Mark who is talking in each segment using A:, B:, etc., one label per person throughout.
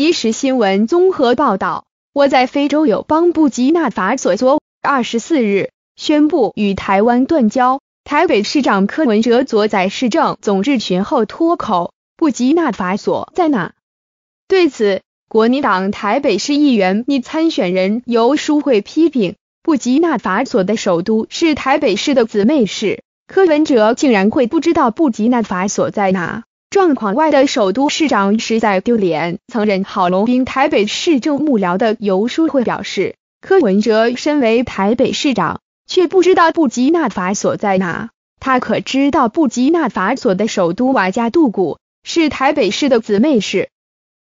A: 即时新闻综合报道，我在非洲友邦布吉纳法索昨二十四日宣布与台湾断交。台北市长柯文哲昨在市政总质询后脱口：“布吉纳法索在哪？”对此，国民党台北市议员拟参选人游书会批评：“布吉纳法索的首都是台北市的姊妹市，柯文哲竟然会不知道布吉纳法索在哪？”状况外的首都市长实在丢脸。曾任郝龙斌台北市政幕僚的游淑慧表示，柯文哲身为台北市长，却不知道布吉纳法索在哪。他可知道布吉纳法索的首都瓦加杜古是台北市的姊妹市？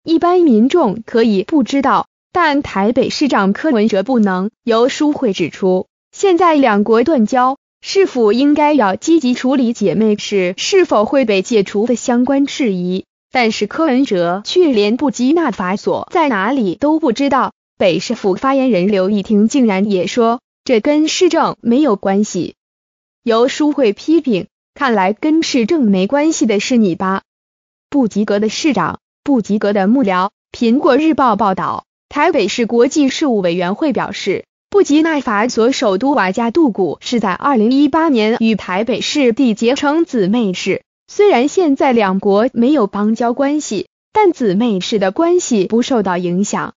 A: 一般民众可以不知道，但台北市长柯文哲不能。游淑慧指出，现在两国断交。市府应该要积极处理姐妹市是否会被解除的相关事宜，但是柯文哲却连布吉纳法索在哪里都不知道。北市府发言人刘义婷竟然也说，这跟市政没有关系。由书会批评，看来跟市政没关系的是你吧？不及格的市长，不及格的幕僚。苹果日报报道，台北市国际事务委员会表示。布吉奈法索首都瓦加杜古是在2018年与台北市缔结成姊妹市。虽然现在两国没有邦交关系，但姊妹市的关系不受到影响。